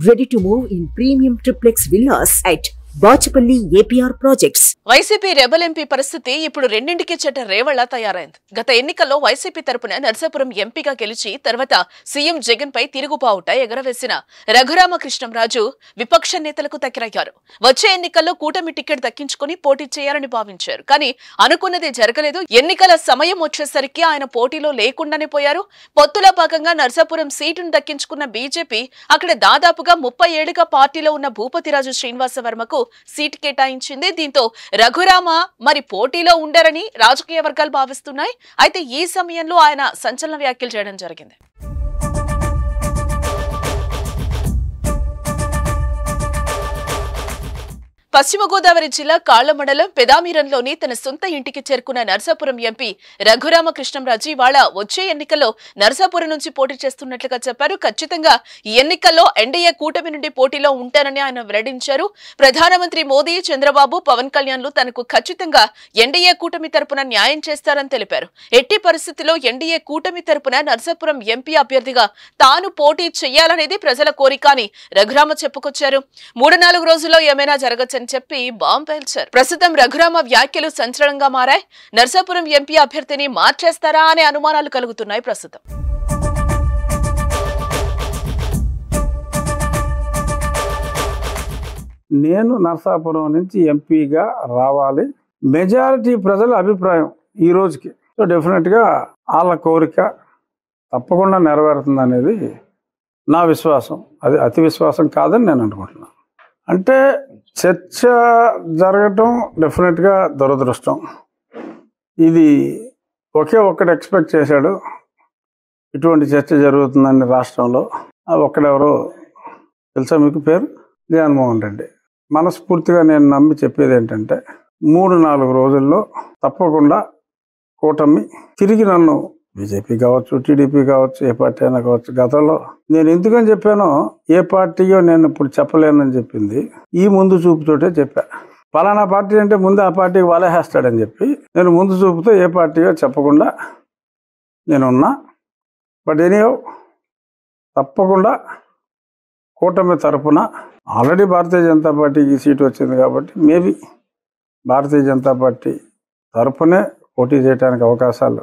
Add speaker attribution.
Speaker 1: Ready to move in premium triplex villas at Bachupalli APR projects YCP rebel MP పరిస్థితి ఇప్పుడు రెండింటికి చెట్ట రేవళ్ల తయారైంది గత ఎన్నికల్లో వైసీపీ తరపున నర్సాపురం ఎంపీగా గెలిచి తర్వాత సీఎం జగన్ పై తిరుగుబావుట ఎగరవేసిన రఘురామకృష్ణంరాజు విపక్ష నేతలకు తక్కిరయ్యారు వచ్చే ఎన్నికల్లో కూటమి టికెట్ దక్కించుకుని పోటీ చేయాలని భావించారు కానీ అనుకున్నది జరగలేదు ఎన్నికల సమయం వచ్చేసరికి ఆయన పోటీలో లేకుండానే పోయారు పొత్తులో భాగంగా నర్సాపురం సీటును దక్కించుకున్న బీజేపీ అక్కడ దాదాపుగా ముప్పై ఏళ్లుగా పార్టీలో ఉన్న భూపతిరాజు శ్రీనివాసవర్మకు సీట్ కేటాయించింది దీంతో రఘురామ మరి పోటీలో ఉండరని రాజకీయ వర్గాలు భావిస్తున్నాయి అయితే ఈ సమయంలో ఆయన సంచలన వ్యాఖ్యలు చేయడం జరిగింది పశ్చిమ గోదావరి జిల్లా కాళ్ల మండలం పెదామీరంలోని తన సొంత ఇంటికి చేరుకున్న నర్సాపురం ఎంపీ రఘురామ కృష్ణంరాజు ఇవాళ వచ్చే ఎన్నికల్లో నర్సాపురం నుంచి పోటీ చేస్తున్నట్లుగా చెప్పారు ఖచ్చితంగా ఈ ఎన్నికల్లో ఎన్డీఏ కూటమి నుండి పోటీలో ఉంటారని ఆయన వెల్లడించారు ప్రధానమంత్రి మోదీ చంద్రబాబు పవన్ కళ్యాణ్లు తనకు ఖచ్చితంగా ఎన్డీఏ కూటమి తరపున న్యాయం చేస్తారని తెలిపారు ఎట్టి పరిస్థితిలో ఎన్డీఏ కూటమి తరపున నర్సాపురం ఎంపీ అభ్యర్థిగా తాను పోటీ చేయాలనేది ప్రజల కోరిక అని రఘురామ చెప్పుకొచ్చారు మూడు నాలుగు రోజుల్లో ఏమైనా జరగచ్చు అని చెప్పి బాంబు పేల్చారు ప్రస్తుతం రఘురామ వ్యాఖ్యలు సంచలనంగా మారాయి నర్సాపురం ఎంపీ అభ్యర్థిని మార్చేస్తారా అనే అనుమానాలు కలుగుతున్నాయి ప్రస్తుతం
Speaker 2: నేను నర్సాపురం నుంచి ఎంపీగా రావాలి మెజారిటీ ప్రజల అభిప్రాయం ఈ రోజుకి సో డెఫినెట్గా వాళ్ళ కోరిక తప్పకుండా నెరవేరుతుంది అనేది నా విశ్వాసం అది అతి విశ్వాసం కాదని నేను అనుకుంటున్నాను అంటే చర్చ జరగటం డెఫినెట్గా దురదృష్టం ఇది ఒకే ఒక్కడు ఎక్స్పెక్ట్ చేశాడు ఇటువంటి చర్చ జరుగుతుందండి రాష్ట్రంలో ఒక్కడెవరో తెలుసా మీకు పేరు జగన్మోహన్ రెడ్డి మనస్ఫూర్తిగా నేను నమ్మి చెప్పేది ఏంటంటే మూడు నాలుగు రోజుల్లో తప్పకుండా కూటమి తిరిగి నన్ను బీజేపీ కావచ్చు టీడీపీ కావచ్చు ఏ పార్టీ అయినా కావచ్చు గతంలో నేను ఎందుకని చెప్పానో ఏ పార్టీయో నేను ఇప్పుడు చెప్పలేనని చెప్పింది ఈ ముందు చూపుతోటే చెప్పా పలానా పార్టీ అంటే ముందు ఆ పార్టీకి వలేహేస్తాడని చెప్పి నేను ముందు చూపుతో ఏ పార్టీయో చెప్పకుండా నేనున్నా బట్ ఎనీయో తప్పకుండా కూటమి తరపున ఆల్రెడీ భారతీయ జనతా పార్టీకి సీటు వచ్చింది కాబట్టి మేబీ భారతీయ జనతా పార్టీ తరపునే పోటీ చేయడానికి అవకాశాలు